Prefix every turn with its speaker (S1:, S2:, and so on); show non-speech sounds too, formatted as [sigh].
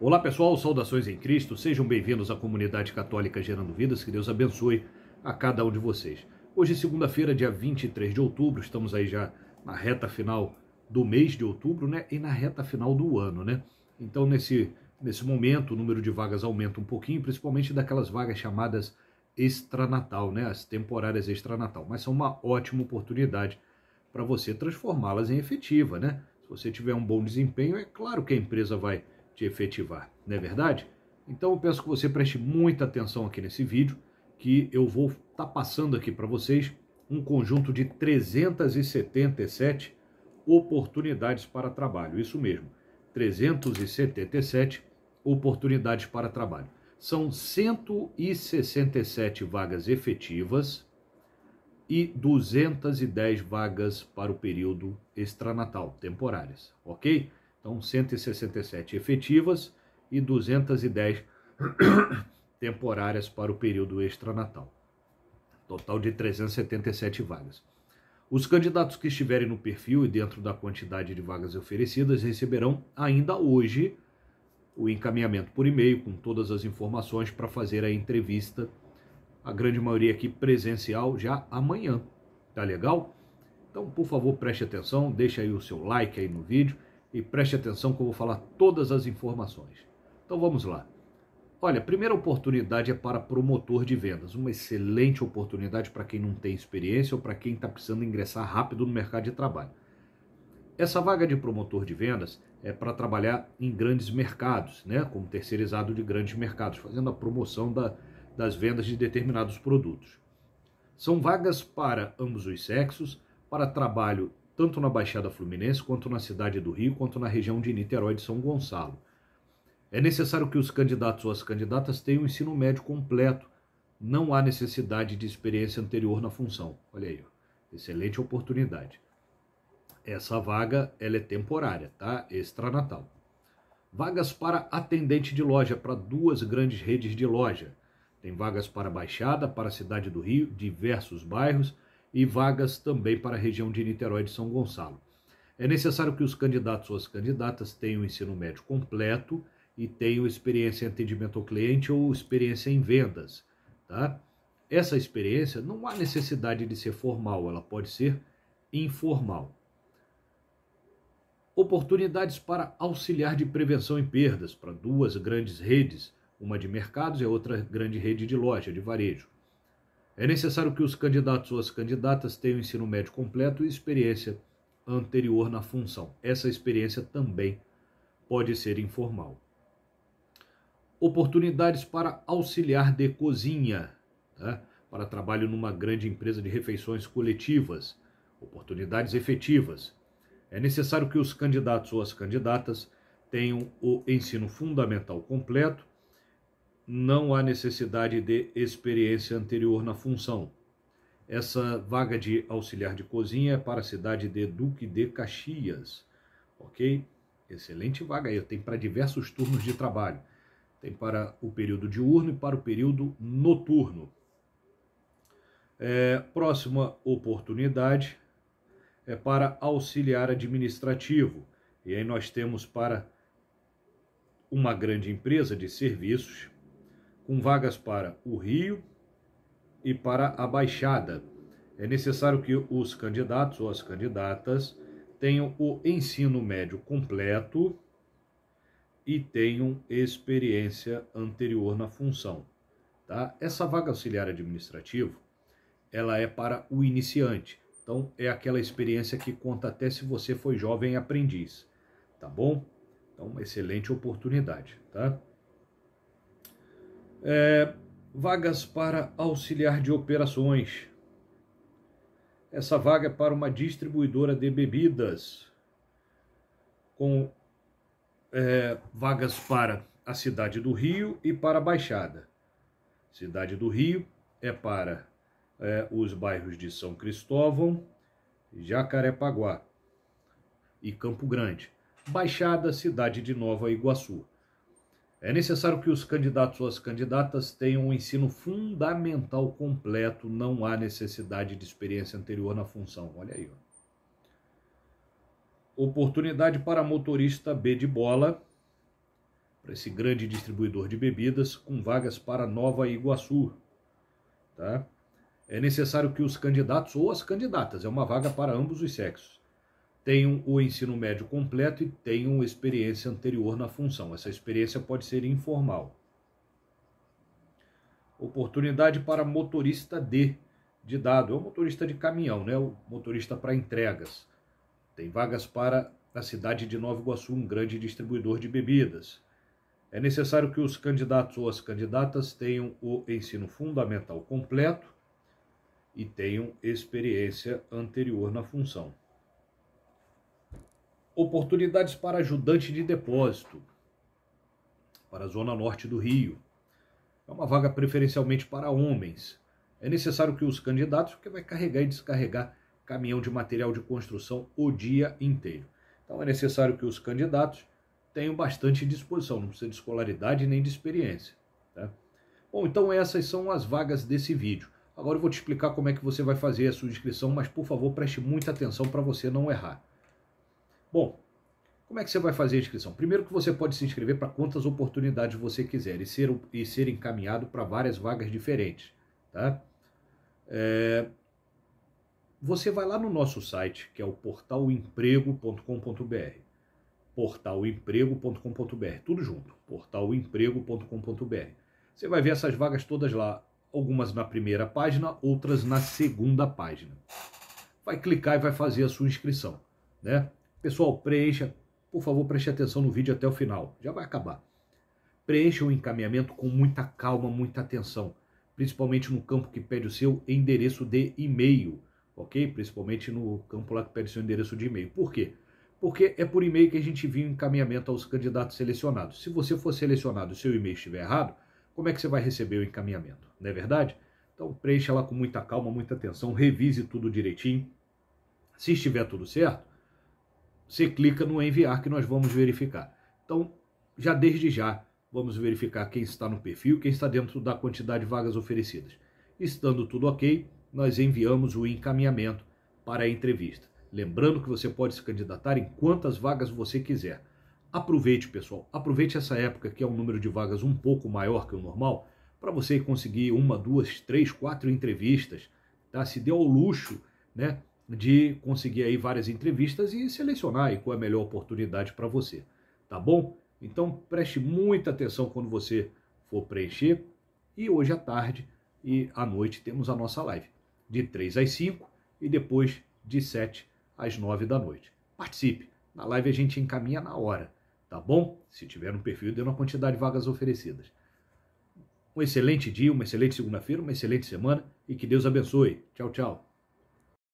S1: Olá pessoal, saudações em Cristo, sejam bem-vindos à comunidade católica Gerando Vidas, que Deus abençoe a cada um de vocês. Hoje, segunda-feira, dia 23 de outubro, estamos aí já na reta final do mês de outubro, né? E na reta final do ano, né? Então, nesse, nesse momento, o número de vagas aumenta um pouquinho, principalmente daquelas vagas chamadas extranatal, né? As temporárias extranatal, mas são uma ótima oportunidade para você transformá-las em efetiva, né? Se você tiver um bom desempenho, é claro que a empresa vai de efetivar, não é verdade? Então eu peço que você preste muita atenção aqui nesse vídeo, que eu vou estar tá passando aqui para vocês um conjunto de 377 oportunidades para trabalho. Isso mesmo, 377 oportunidades para trabalho. São 167 vagas efetivas e 210 vagas para o período extranatal, temporárias, ok? Então, 167 efetivas e 210 [coughs] temporárias para o período extranatal. Total de 377 vagas. Os candidatos que estiverem no perfil e dentro da quantidade de vagas oferecidas receberão ainda hoje o encaminhamento por e-mail com todas as informações para fazer a entrevista. A grande maioria aqui presencial já amanhã. Tá legal? Então, por favor, preste atenção, deixa aí o seu like aí no vídeo e preste atenção que eu vou falar todas as informações. Então vamos lá. Olha, primeira oportunidade é para promotor de vendas, uma excelente oportunidade para quem não tem experiência ou para quem está precisando ingressar rápido no mercado de trabalho. Essa vaga de promotor de vendas é para trabalhar em grandes mercados, né? como terceirizado de grandes mercados, fazendo a promoção da, das vendas de determinados produtos. São vagas para ambos os sexos, para trabalho tanto na Baixada Fluminense, quanto na cidade do Rio, quanto na região de Niterói de São Gonçalo. É necessário que os candidatos ou as candidatas tenham o ensino médio completo. Não há necessidade de experiência anterior na função. Olha aí, ó. excelente oportunidade. Essa vaga ela é temporária, tá? Extranatal. Vagas para atendente de loja para duas grandes redes de loja. Tem vagas para Baixada, para a cidade do Rio, diversos bairros e vagas também para a região de Niterói de São Gonçalo. É necessário que os candidatos ou as candidatas tenham ensino médio completo e tenham experiência em atendimento ao cliente ou experiência em vendas, tá? Essa experiência não há necessidade de ser formal, ela pode ser informal. Oportunidades para auxiliar de prevenção em perdas para duas grandes redes, uma de mercados e a outra grande rede de loja, de varejo. É necessário que os candidatos ou as candidatas tenham ensino médio completo e experiência anterior na função. Essa experiência também pode ser informal. Oportunidades para auxiliar de cozinha, tá? para trabalho numa grande empresa de refeições coletivas. Oportunidades efetivas. É necessário que os candidatos ou as candidatas tenham o ensino fundamental completo não há necessidade de experiência anterior na função. Essa vaga de auxiliar de cozinha é para a cidade de Duque de Caxias, ok? Excelente vaga aí, tem para diversos turnos de trabalho. Tem para o período diurno e para o período noturno. É, próxima oportunidade é para auxiliar administrativo. E aí nós temos para uma grande empresa de serviços com vagas para o Rio e para a Baixada. É necessário que os candidatos ou as candidatas tenham o ensino médio completo e tenham experiência anterior na função. Tá? Essa vaga auxiliar administrativo, ela é para o iniciante. Então é aquela experiência que conta até se você foi jovem aprendiz, tá bom? Então uma excelente oportunidade, tá? É, vagas para auxiliar de operações. Essa vaga é para uma distribuidora de bebidas, com é, vagas para a cidade do Rio e para a Baixada. Cidade do Rio é para é, os bairros de São Cristóvão, Jacarepaguá e Campo Grande. Baixada, cidade de Nova Iguaçu. É necessário que os candidatos ou as candidatas tenham um ensino fundamental completo, não há necessidade de experiência anterior na função. Olha aí. Ó. Oportunidade para motorista B de bola, para esse grande distribuidor de bebidas, com vagas para Nova Iguaçu. Tá? É necessário que os candidatos ou as candidatas, é uma vaga para ambos os sexos tenham o ensino médio completo e tenham experiência anterior na função. Essa experiência pode ser informal. Oportunidade para motorista D de dado, é o motorista de caminhão, né? O motorista para entregas. Tem vagas para a cidade de Nova Iguaçu, um grande distribuidor de bebidas. É necessário que os candidatos ou as candidatas tenham o ensino fundamental completo e tenham experiência anterior na função oportunidades para ajudante de depósito para a zona norte do Rio. É uma vaga preferencialmente para homens. É necessário que os candidatos, porque vai carregar e descarregar caminhão de material de construção o dia inteiro. Então é necessário que os candidatos tenham bastante disposição, não precisa de escolaridade nem de experiência. Tá? Bom, então essas são as vagas desse vídeo. Agora eu vou te explicar como é que você vai fazer a sua inscrição, mas por favor preste muita atenção para você não errar. Bom, como é que você vai fazer a inscrição? Primeiro que você pode se inscrever para quantas oportunidades você quiser e ser, e ser encaminhado para várias vagas diferentes, tá? É... Você vai lá no nosso site, que é o portalemprego.com.br. portalemprego.com.br, tudo junto, portalemprego.com.br. Você vai ver essas vagas todas lá, algumas na primeira página, outras na segunda página. Vai clicar e vai fazer a sua inscrição, né? Pessoal, preencha, por favor, preste atenção no vídeo até o final, já vai acabar. Preencha o encaminhamento com muita calma, muita atenção, principalmente no campo que pede o seu endereço de e-mail, ok? Principalmente no campo lá que pede o seu endereço de e-mail. Por quê? Porque é por e-mail que a gente envia o encaminhamento aos candidatos selecionados. Se você for selecionado e seu e-mail estiver errado, como é que você vai receber o encaminhamento? Não é verdade? Então preencha lá com muita calma, muita atenção, revise tudo direitinho. Se estiver tudo certo, você clica no enviar que nós vamos verificar. Então, já desde já, vamos verificar quem está no perfil, quem está dentro da quantidade de vagas oferecidas. Estando tudo ok, nós enviamos o encaminhamento para a entrevista. Lembrando que você pode se candidatar em quantas vagas você quiser. Aproveite, pessoal, aproveite essa época que é um número de vagas um pouco maior que o normal, para você conseguir uma, duas, três, quatro entrevistas, tá? Se dê ao luxo, né, de conseguir aí várias entrevistas e selecionar aí qual é a melhor oportunidade para você, tá bom? Então preste muita atenção quando você for preencher. E hoje à tarde e à noite temos a nossa live de 3 às 5 e depois de 7 às 9 da noite. Participe. Na live a gente encaminha na hora, tá bom? Se tiver no um perfil, dê uma quantidade de vagas oferecidas. Um excelente dia, uma excelente segunda-feira, uma excelente semana e que Deus abençoe. Tchau, tchau.